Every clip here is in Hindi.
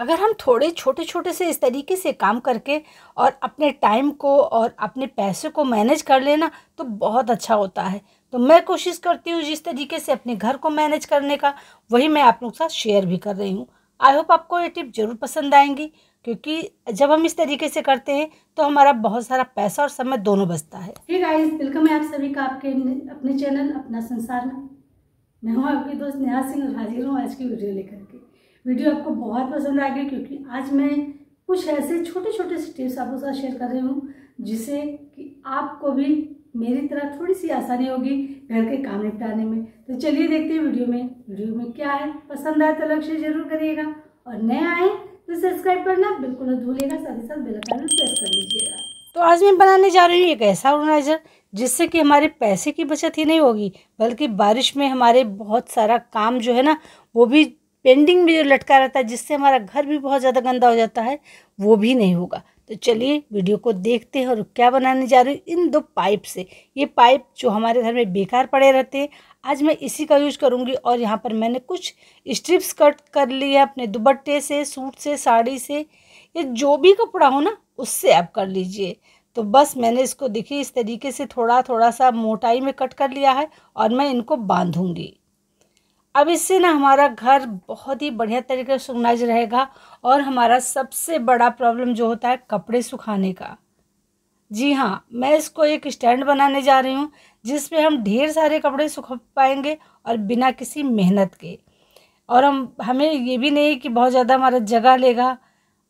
अगर हम थोड़े छोटे छोटे से इस तरीके से काम करके और अपने टाइम को और अपने पैसे को मैनेज कर लेना तो बहुत अच्छा होता है तो मैं कोशिश करती हूँ जिस तरीके से अपने घर को मैनेज करने का वही मैं आप लोग के साथ शेयर भी कर रही हूँ आई होप आपको ये टिप ज़रूर पसंद आएंगी क्योंकि जब हम इस तरीके से करते हैं तो हमारा बहुत सारा पैसा और समय दोनों बचता है ठीक है वेलकम है आप सभी का आपके अपने चैनल अपना संसार में मैं हूँ आपकी दोस्त नेहा सिंह हाजिर हूँ आज की वीडियो लेकर के वीडियो आपको बहुत पसंद आएगी क्योंकि आज मैं कुछ ऐसे छोटे छोटे स्टेप्स टिप्स आपके साथ शेयर कर रही हूँ जिससे कि आपको भी मेरी तरह थोड़ी सी आसानी होगी घर के काम निपटाने में तो चलिए देखते हैं वीडियो में वीडियो में क्या है पसंद आए तो लक्ष्य जरूर करिएगा और नए आए तो सब्सक्राइब करना बिल्कुल न भूलिएगा साथ ही साथ बेलाइकन प्रेस कर लीजिएगा तो आज मैं बनाने जा रही हूँ एक ऐसा ऑर्गेनाइज़र जिससे कि हमारे पैसे की बचत ही नहीं होगी बल्कि बारिश में हमारे बहुत सारा काम जो है ना वो भी पेंडिंग में जो लटका रहता है जिससे हमारा घर भी बहुत ज़्यादा गंदा हो जाता है वो भी नहीं होगा तो चलिए वीडियो को देखते हैं और क्या बनाने जा रही हूँ इन दो पाइप से ये पाइप जो हमारे घर में बेकार पड़े रहते हैं आज मैं इसी का यूज़ करूँगी और यहाँ पर मैंने कुछ स्ट्रिप्स कट कर लिए अपने दुबट्टे से सूट से साड़ी से या जो भी कपड़ा हो ना उससे आप कर लीजिए तो बस मैंने इसको देखिए इस तरीके से थोड़ा थोड़ा सा मोटाई में कट कर लिया है और मैं इनको बांधूँगी अब इससे ना हमारा घर बहुत ही बढ़िया तरीके से सुगनाइज रहेगा और हमारा सबसे बड़ा प्रॉब्लम जो होता है कपड़े सुखाने का जी हाँ मैं इसको एक स्टैंड बनाने जा रही हूँ जिसपे हम ढेर सारे कपड़े सुख पाएंगे और बिना किसी मेहनत के और हम हमें ये भी नहीं कि बहुत ज़्यादा हमारा जगह लेगा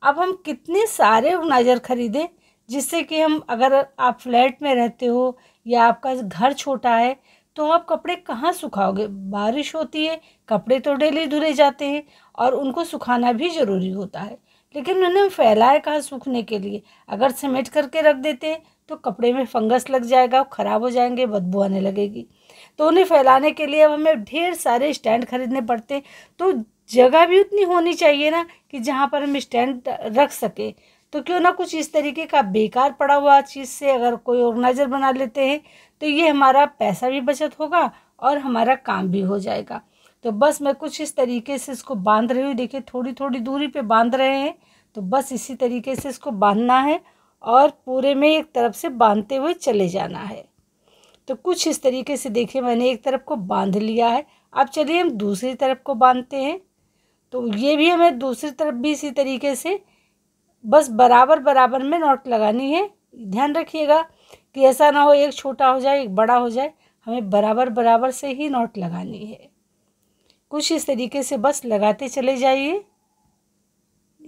अब हम कितने सारे ऑर्गेनाइज़र ख़रीदें जिससे कि हम अगर आप फ्लैट में रहते हो या आपका घर छोटा है तो आप कपड़े कहाँ सुखाओगे बारिश होती है कपड़े तो डेली धुले जाते हैं और उनको सुखाना भी ज़रूरी होता है लेकिन उन्हें फैलाए कहाँ सूखने के लिए अगर समेट करके रख देते हैं तो कपड़े में फंगस लग जाएगा ख़राब हो जाएंगे बदबू आने लगेगी तो उन्हें फैलाने के लिए अब हमें ढेर सारे स्टैंड खरीदने पड़ते हैं तो जगह भी उतनी होनी चाहिए ना कि जहाँ पर हम स्टैंड रख सकें तो क्यों ना कुछ इस तरीके का बेकार पड़ा हुआ चीज़ से अगर कोई ऑर्गेनाइज़र बना लेते हैं तो ये हमारा पैसा भी बचत होगा और हमारा काम भी हो जाएगा तो बस मैं कुछ इस तरीके से इसको बांध रही हूँ देखिए थोड़ी थोड़ी दूरी पे बांध रहे हैं तो बस इसी तरीके से इसको बांधना है और पूरे में एक तरफ से बांधते हुए चले जाना है तो कुछ इस तरीके से देखिए मैंने एक तरफ को बांध लिया है अब चलिए हम दूसरी तरफ को बांधते हैं तो ये भी हमें दूसरी तरफ भी इसी तरीके से बस बराबर बराबर में नोट लगानी है ध्यान रखिएगा कि ऐसा ना हो एक छोटा हो जाए एक बड़ा हो जाए हमें बराबर बराबर से ही नोट लगानी है कुछ इस तरीके से बस लगाते चले जाइए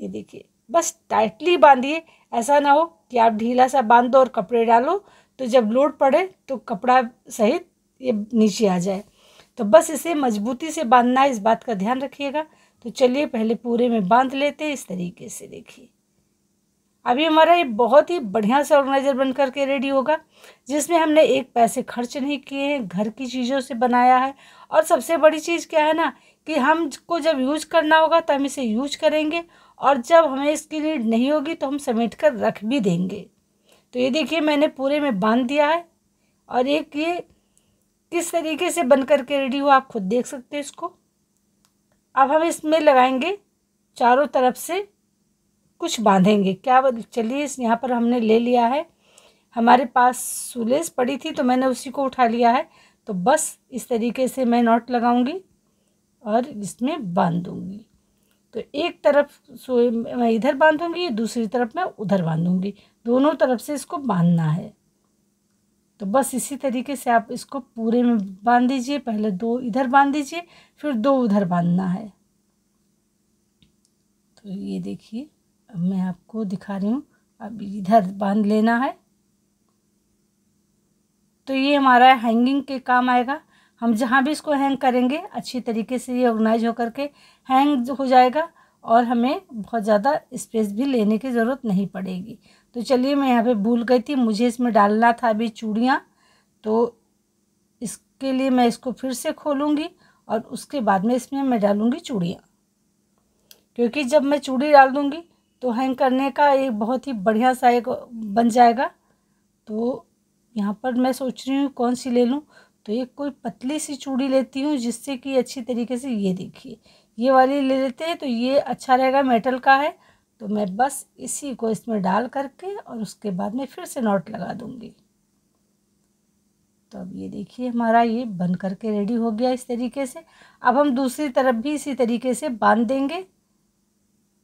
ये देखिए बस टाइटली बांधिए ऐसा ना हो कि आप ढीला सा बांध दो और कपड़े डालो तो जब लोड पड़े तो कपड़ा सहित ये नीचे आ जाए तो बस इसे मजबूती से बांधना है इस बात का ध्यान रखिएगा तो चलिए पहले पूरे में बांध लेते हैं इस तरीके से देखिए अभी हमारा ये बहुत ही बढ़िया सा ऑर्गेनाइज़र बन करके रेडी होगा जिसमें हमने एक पैसे खर्च नहीं किए हैं घर की चीज़ों से बनाया है और सबसे बड़ी चीज़ क्या है ना कि हमको जब यूज करना होगा तो हम इसे यूज करेंगे और जब हमें इसकी नीड नहीं होगी तो हम समेट कर रख भी देंगे तो ये देखिए मैंने पूरे में बांध दिया है और एक ये किस तरीके से बन कर के रेडी हुआ आप खुद देख सकते हैं इसको अब हम इसमें लगाएंगे चारों तरफ से कुछ बांधेंगे क्या चलिए इस यहाँ पर हमने ले लिया है हमारे पास सुलेस पड़ी थी तो मैंने उसी को उठा लिया है तो बस इस तरीके से मैं नॉट लगाऊंगी और इसमें बांध दूँगी तो एक तरफ मैं इधर बांधूँगी दूसरी तरफ मैं उधर बांधूँगी दोनों तरफ से इसको बांधना है तो बस इसी तरीके से आप इसको पूरे में बांध दीजिए पहले दो इधर बांध दीजिए फिर दो उधर बांधना है तो ये देखिए अब मैं आपको दिखा रही हूँ अब इधर बांध लेना है तो ये हमारा हैंगिंग के काम आएगा हम जहाँ भी इसको हैंग करेंगे अच्छी तरीके से ये ऑर्गेनाइज होकर के हैंग हो जाएगा और हमें बहुत ज़्यादा स्पेस भी लेने की ज़रूरत नहीं पड़ेगी तो चलिए मैं यहाँ पे भूल गई थी मुझे इसमें डालना था अभी चूड़ियाँ तो इसके लिए मैं इसको फिर से खोलूँगी और उसके बाद में इसमें मैं डालूँगी चूड़ियाँ क्योंकि जब मैं चूड़ी डाल दूँगी तो हैंग करने का एक बहुत ही बढ़िया सा एक बन जाएगा तो यहाँ पर मैं सोच रही हूँ कौन सी ले लूँ तो ये कोई पतली सी चूड़ी लेती हूँ जिससे कि अच्छी तरीके से ये देखिए ये वाली ले लेते हैं तो ये अच्छा रहेगा मेटल का है तो मैं बस इसी को इसमें डाल करके और उसके बाद में फिर से नॉट लगा दूँगी तो अब ये देखिए हमारा ये बन करके रेडी हो गया इस तरीके से अब हम दूसरी तरफ भी इसी तरीके से बांध देंगे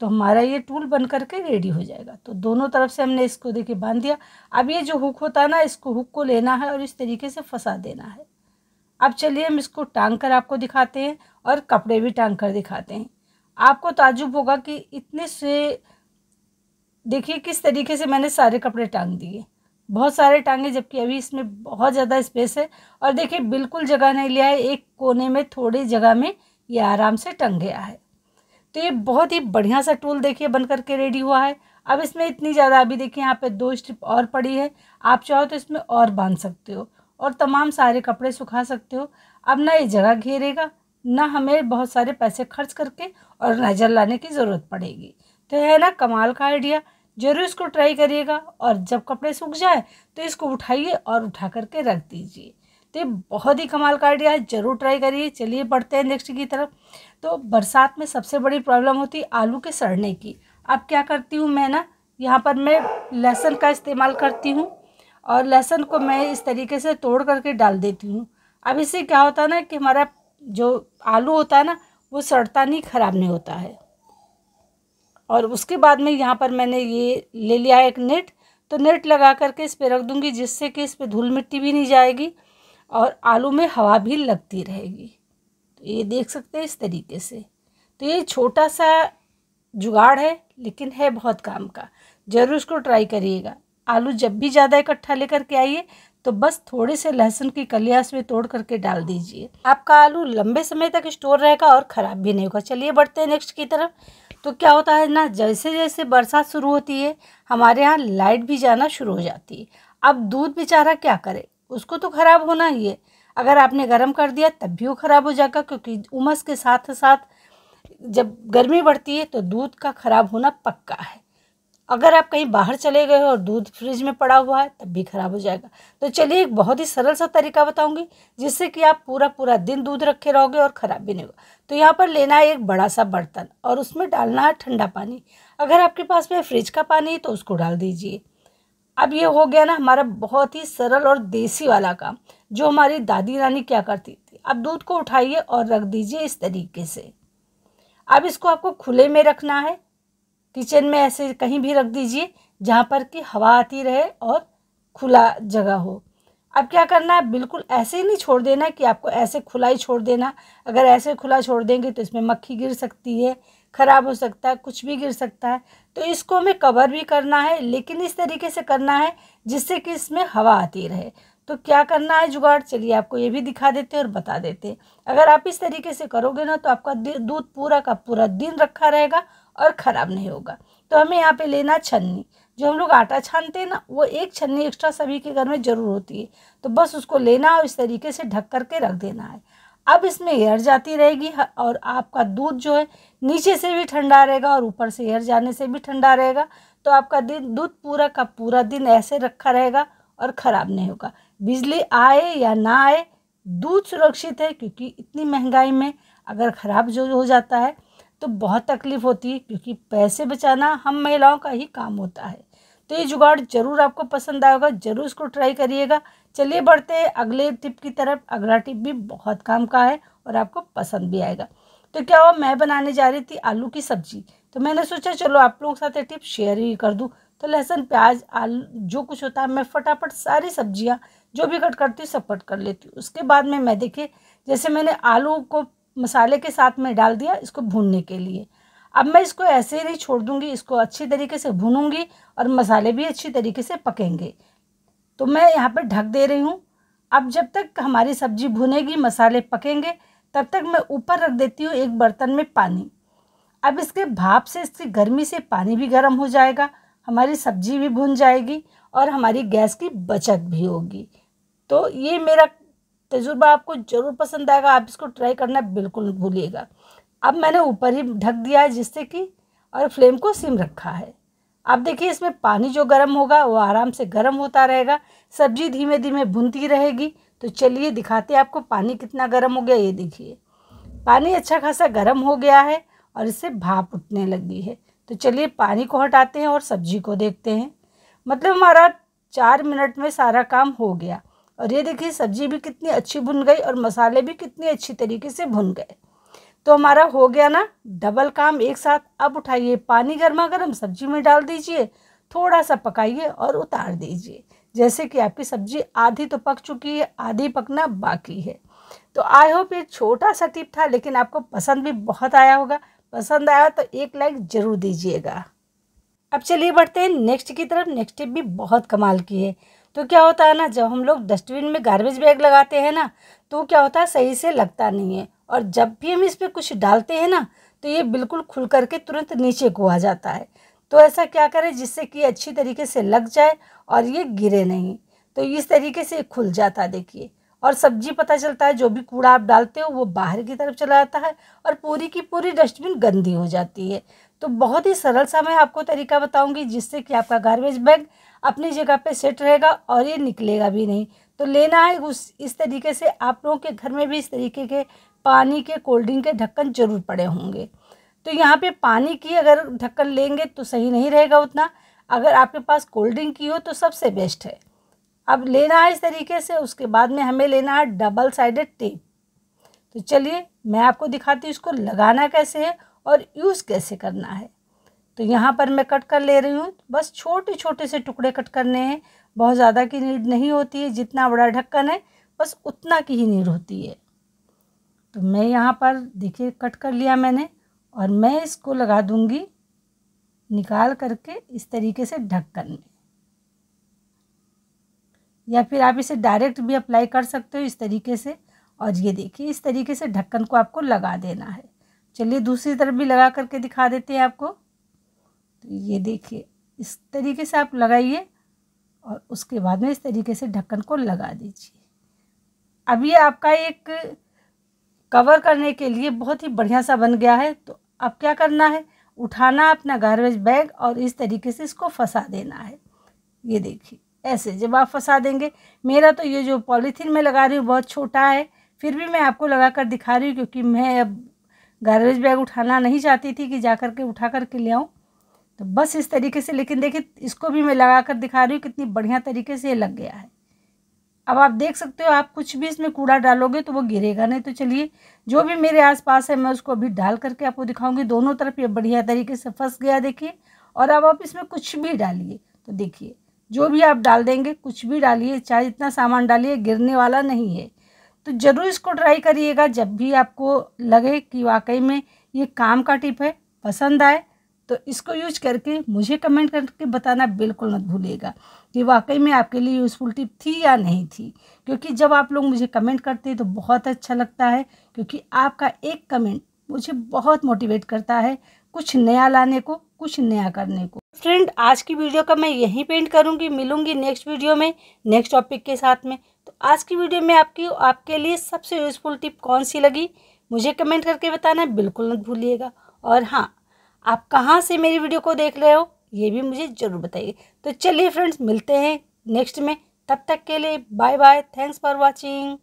तो हमारा ये टूल बन करके रेडी हो जाएगा तो दोनों तरफ से हमने इसको देखिए बांध दिया अब ये जो हुक होता है ना इसको हुक को लेना है और इस तरीके से फंसा देना है अब चलिए हम इसको टांग कर आपको दिखाते हैं और कपड़े भी टांग कर दिखाते हैं आपको ताजुब होगा कि इतने से देखिए किस तरीके से मैंने सारे कपड़े टांग दिए बहुत सारे टांगे जबकि अभी इसमें बहुत ज़्यादा स्पेस है और देखिए बिल्कुल जगह नहीं लिया है एक कोने में थोड़ी जगह में ये आराम से टंग गया है तो ये बहुत ही बढ़िया सा टूल देखिए बन करके रेडी हुआ है अब इसमें इतनी ज़्यादा अभी देखिए यहाँ पे दो स्ट्रिप और पड़ी है आप चाहो तो इसमें और बांध सकते हो और तमाम सारे कपड़े सुखा सकते हो अब ना ये जगह घेरेगा ना हमें बहुत सारे पैसे खर्च करके नज़र लाने की ज़रूरत पड़ेगी तो है ना कमाल का आइडिया जरूर इसको ट्राई करिएगा और जब कपड़े सूख जाए तो इसको उठाइए और उठा करके रख दीजिए तो बहुत ही कमाल का आइडिया है ज़रूर ट्राई करिए चलिए बढ़ते हैं नेक्स्ट की तरफ तो बरसात में सबसे बड़ी प्रॉब्लम होती है आलू के सड़ने की अब क्या करती हूँ मैं ना यहाँ पर मैं लहसुन का इस्तेमाल करती हूँ और लहसुन को मैं इस तरीके से तोड़ करके डाल देती हूँ अब इससे क्या होता है ना कि हमारा जो आलू होता है ना वो सड़ता नहीं ख़राब नहीं होता है और उसके बाद में यहाँ पर मैंने ये ले लिया एक नेट तो नेट लगा करके इस पर रख दूँगी जिससे कि इस पर धूल मिट्टी भी नहीं जाएगी और आलू में हवा भी लगती रहेगी तो ये देख सकते हैं इस तरीके से तो ये छोटा सा जुगाड़ है लेकिन है बहुत काम का ज़रूर इसको ट्राई करिएगा आलू जब भी ज़्यादा इकट्ठा लेकर के आइए तो बस थोड़े से लहसुन की कलिया उसमें तोड़ करके डाल दीजिए आपका आलू लंबे समय तक स्टोर रहेगा और ख़राब भी नहीं होगा चलिए बढ़ते हैं नेक्स्ट की तरफ तो क्या होता है ना जैसे जैसे बरसात शुरू होती है हमारे यहाँ लाइट भी जाना शुरू हो जाती है अब दूध बेचारा क्या करे उसको तो ख़राब होना ही है अगर आपने गर्म कर दिया तब भी वो ख़राब हो जाएगा क्योंकि उमस के साथ साथ जब गर्मी बढ़ती है तो दूध का ख़राब होना पक्का है अगर आप कहीं बाहर चले गए हो और दूध फ्रिज में पड़ा हुआ है तब भी ख़राब हो जाएगा तो चलिए एक बहुत ही सरल सा तरीका बताऊंगी जिससे कि आप पूरा पूरा दिन दूध रखे रहोगे और ख़राब भी नहीं होगा तो यहाँ पर लेना है एक बड़ा सा बर्तन और उसमें डालना है ठंडा पानी अगर आपके पास में फ्रिज का पानी है तो उसको डाल दीजिए अब ये हो गया ना हमारा बहुत ही सरल और देसी वाला काम जो हमारी दादी नानी क्या करती थी अब दूध को उठाइए और रख दीजिए इस तरीके से अब इसको आपको खुले में रखना है किचन में ऐसे कहीं भी रख दीजिए जहाँ पर कि हवा आती रहे और खुला जगह हो अब क्या करना है बिल्कुल ऐसे ही नहीं छोड़ देना कि आपको ऐसे खुला ही छोड़ देना अगर ऐसे खुला छोड़ देंगे तो इसमें मक्खी गिर सकती है ख़राब हो सकता है कुछ भी गिर सकता है तो इसको हमें कवर भी करना है लेकिन इस तरीके से करना है जिससे कि इसमें हवा आती रहे तो क्या करना है जुगाड़ चलिए आपको ये भी दिखा देते हैं और बता देते हैं अगर आप इस तरीके से करोगे ना तो आपका दूध पूरा का पूरा दिन रखा रहेगा और ख़राब नहीं होगा तो हमें यहाँ पे लेना छन्नी जो हम लोग आटा छानते हैं ना वो एक छन्नी एक्स्ट्रा सभी के घर में ज़रूर होती है तो बस उसको लेना और इस तरीके से ढक करके रख देना है अब इसमें एयर जाती रहेगी और आपका दूध जो है नीचे से भी ठंडा रहेगा और ऊपर से एयर जाने से भी ठंडा रहेगा तो आपका दिन दूध पूरा का पूरा दिन ऐसे रखा रहेगा और ख़राब नहीं होगा बिजली आए या ना आए दूध सुरक्षित है क्योंकि इतनी महंगाई में अगर ख़राब जो हो जाता है तो बहुत तकलीफ़ होती है क्योंकि पैसे बचाना हम महिलाओं का ही काम होता है तो ये जुगाड़ ज़रूर आपको पसंद आएगा ज़रूर इसको ट्राई करिएगा चलिए बढ़ते हैं अगले टिप की तरफ अगला टिप भी बहुत काम का है और आपको पसंद भी आएगा तो क्या हुआ मैं बनाने जा रही थी आलू की सब्जी तो मैंने सोचा चलो आप लोगों के साथ ये टिप शेयर ही कर दूँ तो लहसुन प्याज आलू जो कुछ होता है मैं फटाफट सारी सब्जियाँ जो भी कट करती हूँ सब कट कर लेती हूँ उसके बाद में मैं देखे जैसे मैंने आलू को मसाले के साथ में डाल दिया इसको भूनने के लिए अब मैं इसको ऐसे ही नहीं छोड़ दूंगी इसको अच्छी तरीके से भूनूंगी और मसाले भी अच्छी तरीके से पकेंगे तो मैं यहाँ पर ढक दे रही हूँ अब जब तक हमारी सब्जी भुनेगी मसाले पकेंगे तब तक मैं ऊपर रख देती हूँ एक बर्तन में पानी अब इसके भाप से इसकी गर्मी से पानी भी गर्म हो जाएगा हमारी सब्जी भी भुन जाएगी और हमारी गैस की बचत भी होगी तो ये मेरा तजुर्बा आपको ज़रूर पसंद आएगा आप इसको ट्राई करना बिल्कुल भूलिएगा अब मैंने ऊपर ही ढक दिया है जिससे कि और फ्लेम को सिम रखा है आप देखिए इसमें पानी जो गर्म होगा वो आराम से गर्म होता रहेगा सब्जी धीमे धीमे भुनती रहेगी तो चलिए दिखाते आपको पानी कितना गर्म हो गया ये देखिए पानी अच्छा खासा गर्म हो गया है और इससे भाप उठने लगी है तो चलिए पानी को हटाते हैं और सब्जी को देखते हैं मतलब हमारा चार मिनट में सारा काम हो गया और ये देखिए सब्जी भी कितनी अच्छी भुन गई और मसाले भी कितनी अच्छी तरीके से भुन गए तो हमारा हो गया ना डबल काम एक साथ अब उठाइए पानी गर्मा गर्म सब्जी में डाल दीजिए थोड़ा सा पकाइए और उतार दीजिए जैसे कि आपकी सब्जी आधी तो पक चुकी है आधी पकना बाकी है तो आई होप ये छोटा सा टिप था लेकिन आपको पसंद भी बहुत आया होगा पसंद आया तो एक लाइक ज़रूर दीजिएगा अब चलिए बढ़ते हैं नेक्स्ट की तरफ नेक्स्ट टिप भी बहुत कमाल की है तो क्या होता है ना जब हम लोग डस्टबिन में गार्बेज बैग लगाते हैं ना तो क्या होता है सही से लगता नहीं है और जब भी हम इस पर कुछ डालते हैं ना तो ये बिल्कुल खुल करके तुरंत नीचे को आ जाता है तो ऐसा क्या करें जिससे कि अच्छी तरीके से लग जाए और ये गिरे नहीं तो इस तरीके से खुल जाता देखिए और सब्जी पता चलता है जो भी कूड़ा आप डालते हो वो बाहर की तरफ चला जाता है और पूरी की पूरी डस्टबिन गंदी हो जाती है तो बहुत ही सरल सा मैं आपको तरीका बताऊंगी जिससे कि आपका गार्बेज बैग अपनी जगह पे सेट रहेगा और ये निकलेगा भी नहीं तो लेना है उस इस तरीके से आप लोगों के घर में भी इस तरीके के पानी के कोल्ड ड्रिंक के ढक्कन जरूर पड़े होंगे तो यहाँ पे पानी की अगर ढक्कन लेंगे तो सही नहीं रहेगा उतना अगर आपके पास कोल्ड ड्रिंक की हो तो सबसे बेस्ट है अब लेना है इस तरीके से उसके बाद में हमें लेना है डबल साइडेड टेप तो चलिए मैं आपको दिखाती हूँ इसको लगाना कैसे है और यूज़ कैसे करना है तो यहाँ पर मैं कट कर ले रही हूँ बस छोटे छोटे से टुकड़े कट करने हैं बहुत ज़्यादा की नीड नहीं होती है जितना बड़ा ढक्कन है बस उतना की ही नीड होती है तो मैं यहाँ पर देखिए कट कर लिया मैंने और मैं इसको लगा दूँगी निकाल करके इस तरीके से ढक्कन में या फिर आप इसे डायरेक्ट भी अप्लाई कर सकते हो इस तरीके से और ये देखिए इस तरीके से ढक्कन को आपको लगा देना है चलिए दूसरी तरफ भी लगा करके दिखा देते हैं आपको तो ये देखिए इस तरीके से आप लगाइए और उसके बाद में इस तरीके से ढक्कन को लगा दीजिए अब ये आपका एक कवर करने के लिए बहुत ही बढ़िया सा बन गया है तो अब क्या करना है उठाना अपना गार्बेज बैग और इस तरीके से इसको फंसा देना है ये देखिए ऐसे जब आप फंसा देंगे मेरा तो ये जो पॉलीथीन में लगा रही हूँ बहुत छोटा है फिर भी मैं आपको लगा कर दिखा रही हूँ क्योंकि मैं अब गार्बेज बैग उठाना नहीं चाहती थी कि जा कर के उठा कर के ले आऊँ तो बस इस तरीके से लेकिन देखिए इसको भी मैं लगा कर दिखा रही हूँ कितनी बढ़िया तरीके से ये लग गया है अब आप देख सकते हो आप कुछ भी इसमें कूड़ा डालोगे तो वो गिरेगा नहीं तो चलिए जो भी मेरे आसपास है मैं उसको अभी डाल करके आपको दिखाऊंगी दोनों तरफ ये बढ़िया तरीके से फंस गया देखिए और अब आप इसमें कुछ भी डालिए तो देखिए जो भी आप डाल देंगे कुछ भी डालिए चाहे इतना सामान डालिए गिरने वाला नहीं है तो ज़रूर इसको ट्राई करिएगा जब भी आपको लगे कि वाकई में ये काम का टिप है पसंद आए तो इसको यूज करके मुझे कमेंट करके बताना बिल्कुल मत भूलिएगा कि वाकई में आपके लिए यूज़फुल टिप थी या नहीं थी क्योंकि जब आप लोग मुझे कमेंट करते हैं तो बहुत अच्छा लगता है क्योंकि आपका एक कमेंट मुझे बहुत मोटिवेट करता है कुछ नया लाने को कुछ नया करने को फ्रेंड आज की वीडियो का मैं यहीं पेंट करूंगी मिलूंगी नेक्स्ट वीडियो में नेक्स्ट टॉपिक के साथ में तो आज की वीडियो में आपकी आपके लिए सबसे यूज़फुल टिप कौन सी लगी मुझे कमेंट करके बताना बिल्कुल मत भूलिएगा और हाँ आप कहाँ से मेरी वीडियो को देख रहे हो ये भी मुझे ज़रूर बताइए तो चलिए फ्रेंड्स मिलते हैं नेक्स्ट में तब तक के लिए bye bye thanks for watching